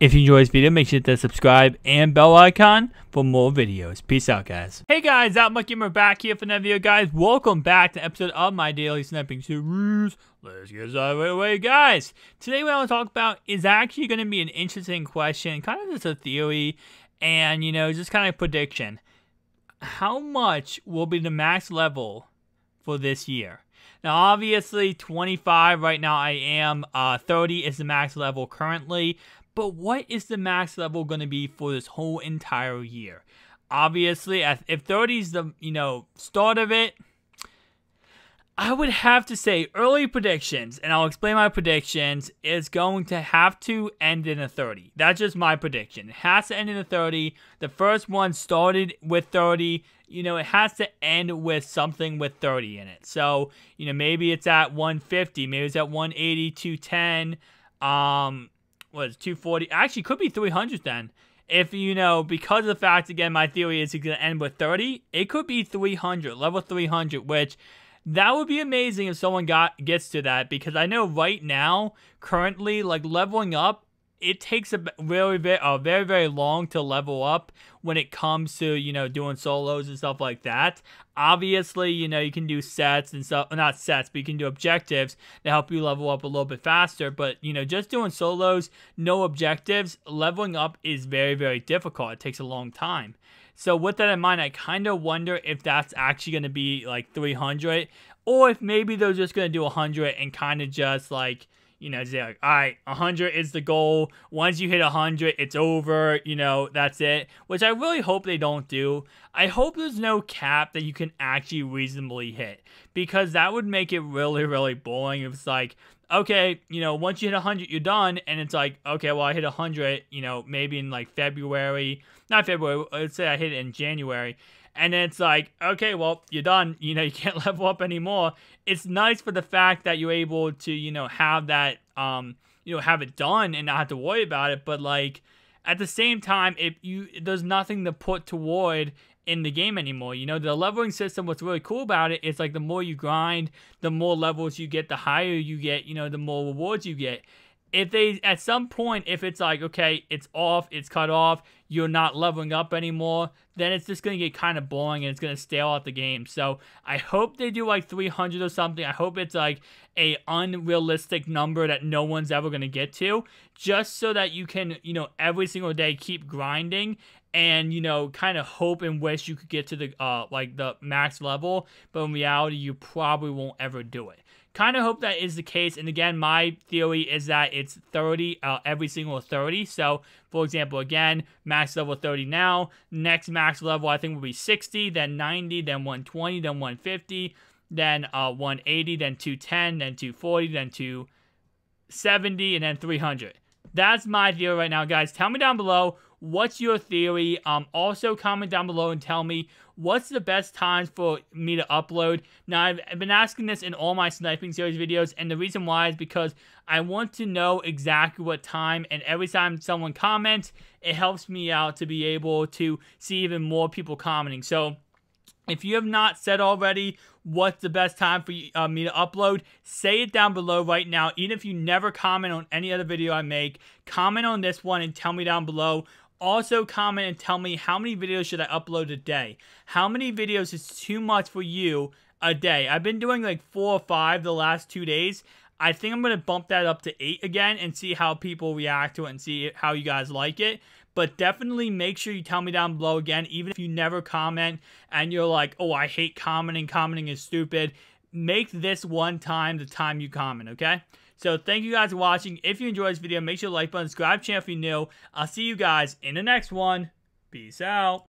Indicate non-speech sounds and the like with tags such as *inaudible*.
If you enjoyed this video, make sure to subscribe and bell icon for more videos. Peace out, guys. Hey, guys. Out Monkey Gamer back here for another video, guys. Welcome back to episode of my daily sniping series. Let's get started right away, guys. Today, what I want to talk about is actually going to be an interesting question, kind of just a theory and, you know, just kind of prediction. How much will be the max level for this year? Now, obviously, 25 right now I am. Uh, 30 is the max level currently. But what is the max level going to be for this whole entire year? Obviously, if 30 is the, you know, start of it, I would have to say early predictions, and I'll explain my predictions, is going to have to end in a 30. That's just my prediction. It has to end in a 30. The first one started with 30. You know, it has to end with something with 30 in it. So, you know, maybe it's at 150, maybe it's at 180, 210. Um, was 240. Actually, could be 300 then. If you know, because of the fact, again, my theory is he's going to end with 30, it could be 300, level 300, which that would be amazing if someone got gets to that because I know right now, currently, like leveling up it takes a very very very very long to level up when it comes to you know doing solos and stuff like that. Obviously, you know you can do sets and stuff, not sets, but you can do objectives to help you level up a little bit faster. But you know just doing solos, no objectives, leveling up is very very difficult. It takes a long time. So with that in mind, I kind of wonder if that's actually going to be like 300, or if maybe they're just going to do 100 and kind of just like you know, they like, all right, 100 is the goal. Once you hit 100, it's over. You know, that's it. Which I really hope they don't do. I hope there's no cap that you can actually reasonably hit because that would make it really, really boring. It's like, okay, you know, once you hit 100, you're done. And it's like, okay, well, I hit 100, you know, maybe in like February, not February, let's say I hit it in January and it's like, okay, well, you're done. You know, *laughs* you can't level up anymore. It's nice for the fact that you're able to, you know, have that, um, you know, have it done and not have to worry about it. But like, at the same time, if you there's nothing to put toward in the game anymore. You know, the leveling system, what's really cool about it is like the more you grind, the more levels you get, the higher you get, you know, the more rewards you get if they at some point if it's like okay it's off it's cut off you're not leveling up anymore then it's just going to get kind of boring and it's going to stale out the game so i hope they do like 300 or something i hope it's like a unrealistic number that no one's ever going to get to just so that you can you know every single day keep grinding and you know kind of hope and wish you could get to the uh like the max level but in reality you probably won't ever do it kind of hope that is the case and again my theory is that it's 30 uh, every single 30 so for example again max level 30 now next max level i think will be 60 then 90 then 120 then 150 then uh 180 then 210 then 240 then 270 and then 300 that's my theory right now, guys. Tell me down below what's your theory. Um, also comment down below and tell me what's the best times for me to upload. Now I've, I've been asking this in all my sniping series videos, and the reason why is because I want to know exactly what time. And every time someone comments, it helps me out to be able to see even more people commenting. So if you have not said already what's the best time for uh, me to upload, say it down below right now. Even if you never comment on any other video I make, comment on this one and tell me down below. Also comment and tell me how many videos should I upload a day? How many videos is too much for you a day? I've been doing like four or five the last two days. I think I'm going to bump that up to eight again and see how people react to it and see how you guys like it but definitely make sure you tell me down below again, even if you never comment and you're like, oh, I hate commenting, commenting is stupid. Make this one time the time you comment, okay? So thank you guys for watching. If you enjoyed this video, make sure to like button, subscribe channel if you're new. I'll see you guys in the next one. Peace out.